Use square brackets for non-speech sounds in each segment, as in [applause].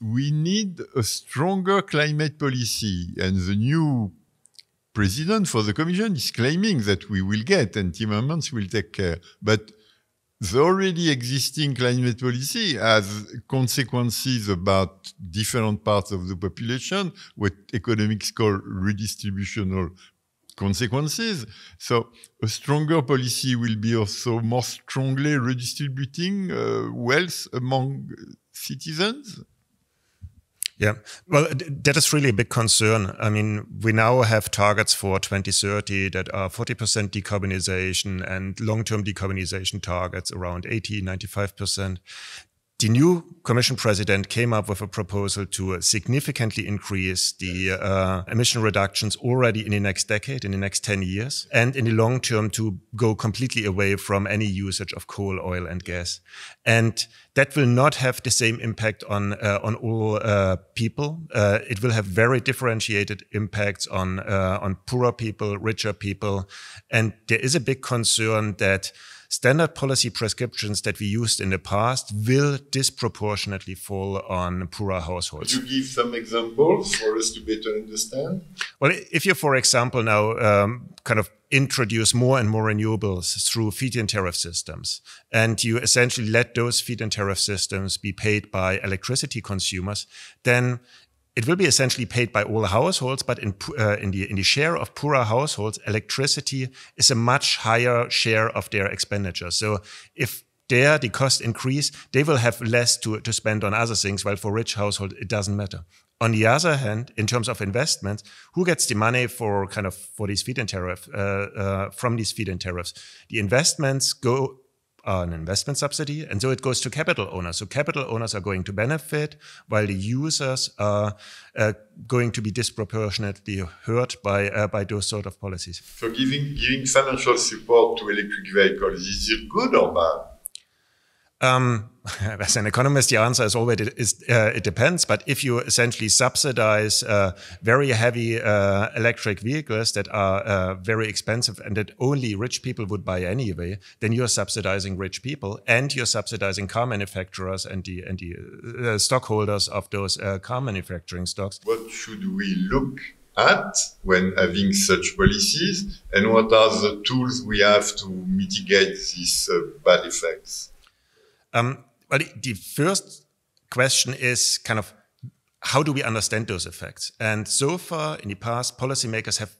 we need a stronger climate policy. And the new president for the Commission is claiming that we will get, and Timmermans will take care. But the already existing climate policy has consequences about different parts of the population, what economics call redistributional consequences. So a stronger policy will be also more strongly redistributing uh, wealth among citizens. Yeah. Well, that is really a big concern. I mean, we now have targets for 2030 that are 40% decarbonization and long term decarbonization targets around 80, 95% the new commission president came up with a proposal to uh, significantly increase the uh, emission reductions already in the next decade, in the next 10 years, and in the long term to go completely away from any usage of coal, oil, and gas. And that will not have the same impact on uh, on all uh, people. Uh, it will have very differentiated impacts on uh, on poorer people, richer people, and there is a big concern that standard policy prescriptions that we used in the past will disproportionately fall on poorer households. Could you give some examples for us to better understand? Well, if you, for example, now um, kind of introduce more and more renewables through feed-in tariff systems. And you essentially let those feed-in tariff systems be paid by electricity consumers. Then it will be essentially paid by all households, but in, uh, in, the, in the share of poorer households, electricity is a much higher share of their expenditure. So if there the cost increase, they will have less to, to spend on other things, while for rich households, it doesn't matter. On the other hand, in terms of investments, who gets the money for kind of for these feed-in tariffs uh, uh, from these feed-in tariffs? The investments go an investment subsidy. And so it goes to capital owners. So capital owners are going to benefit while the users are uh, going to be disproportionately hurt by, uh, by those sort of policies. So giving, giving financial support to electric vehicles, is it good or bad? Um, [laughs] as an economist, the answer is always uh, it depends. But if you essentially subsidize uh, very heavy uh, electric vehicles that are uh, very expensive and that only rich people would buy anyway, then you're subsidizing rich people and you're subsidizing car manufacturers and the and the uh, stockholders of those uh, car manufacturing stocks. What should we look at when having such policies, and what are the tools we have to mitigate these bad effects? Um, well, the first question is kind of how do we understand those effects? And so far in the past, policymakers have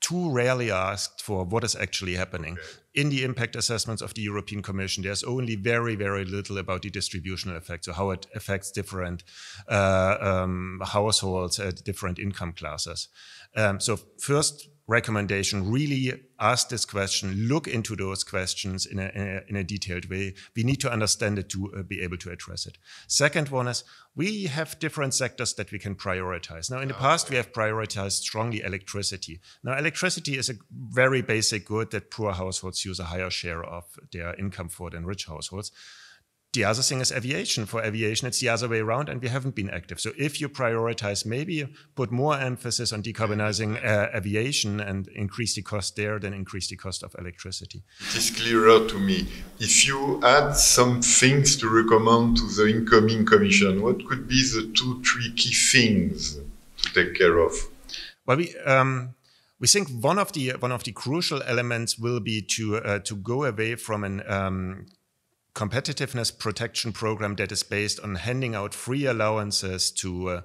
too rarely asked for what is actually happening. Okay. In the impact assessments of the European Commission, there's only very, very little about the distributional effects or how it affects different uh, um, households at different income classes. Um, so, first recommendation really ask this question look into those questions in a, in a, in a detailed way we need to understand it to uh, be able to address it second one is we have different sectors that we can prioritize now in the past we have prioritized strongly electricity now electricity is a very basic good that poor households use a higher share of their income for than rich households the other thing is aviation. For aviation, it's the other way around, and we haven't been active. So if you prioritize, maybe put more emphasis on decarbonizing uh, aviation and increase the cost there, then increase the cost of electricity. It is clearer to me. If you add some things to recommend to the incoming commission, what could be the two, three key things to take care of? Well, we. Um, we think one of the one of the crucial elements will be to uh, to go away from an um, competitiveness protection program that is based on handing out free allowances to uh,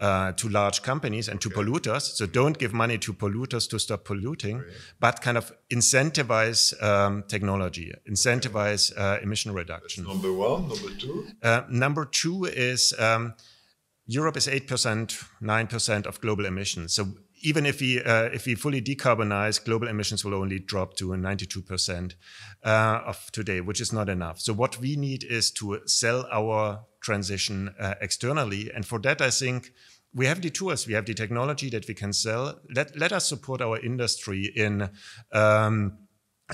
uh, to large companies and to okay. polluters. So don't give money to polluters to stop polluting, but kind of incentivize um, technology, incentivize uh, emission reduction. That's number one. Number two. Uh, number two is um, Europe is eight percent, nine percent of global emissions. So even if we uh, if we fully decarbonize, global emissions will only drop to 92% uh, of today, which is not enough. So what we need is to sell our transition uh, externally, and for that, I think we have the tools, we have the technology that we can sell. Let let us support our industry in. Um,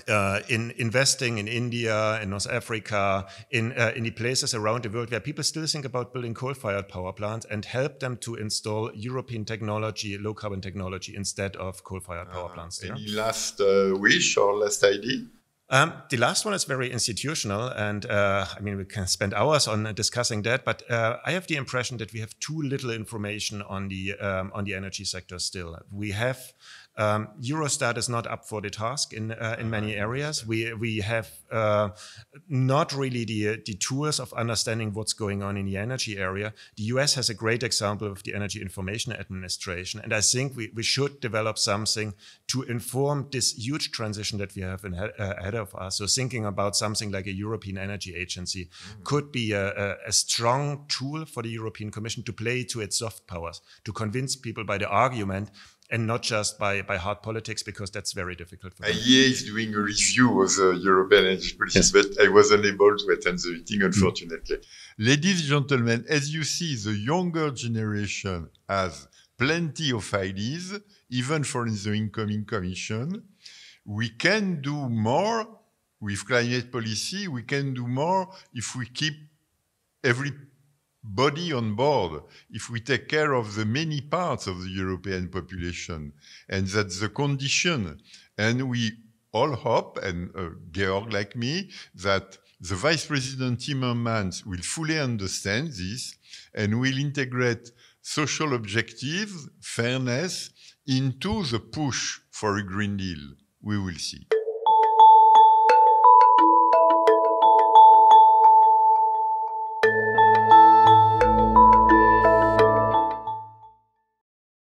uh, in investing in India, in North Africa, in uh, in the places around the world where people still think about building coal-fired power plants, and help them to install European technology, low-carbon technology instead of coal-fired ah, uh, power plants. There. Any last wish or last idea? Um, the last one is very institutional, and uh, I mean, we can spend hours on uh, discussing that. But uh, I have the impression that we have too little information on the um, on the energy sector still. We have um, Eurostat is not up for the task in uh, in ah, many areas. We we have uh, not really the uh, the tools of understanding what's going on in the energy area. The US has a great example of the Energy Information Administration, and I think we, we should develop something to inform this huge transition that we have in, uh, ahead of us. So thinking about something like a European Energy Agency mm. could be a, a, a strong tool for the European Commission to play to its soft powers to convince people by the argument and not just by by, hard politics because that's very difficult for me. IEA is doing a review of the European energy policy, yes. but I was unable to attend the meeting, hmm. unfortunately. Mm. Ladies and gentlemen, as you see, the younger generation has plenty of ideas, even for the incoming commission. We can do more with climate policy. We can do more if we keep every body on board if we take care of the many parts of the European population. And that's the condition. And we all hope, and uh, Georg like me, that the Vice President Timmermans will fully understand this and will integrate social objectives, fairness, into the push for a Green Deal. We will see.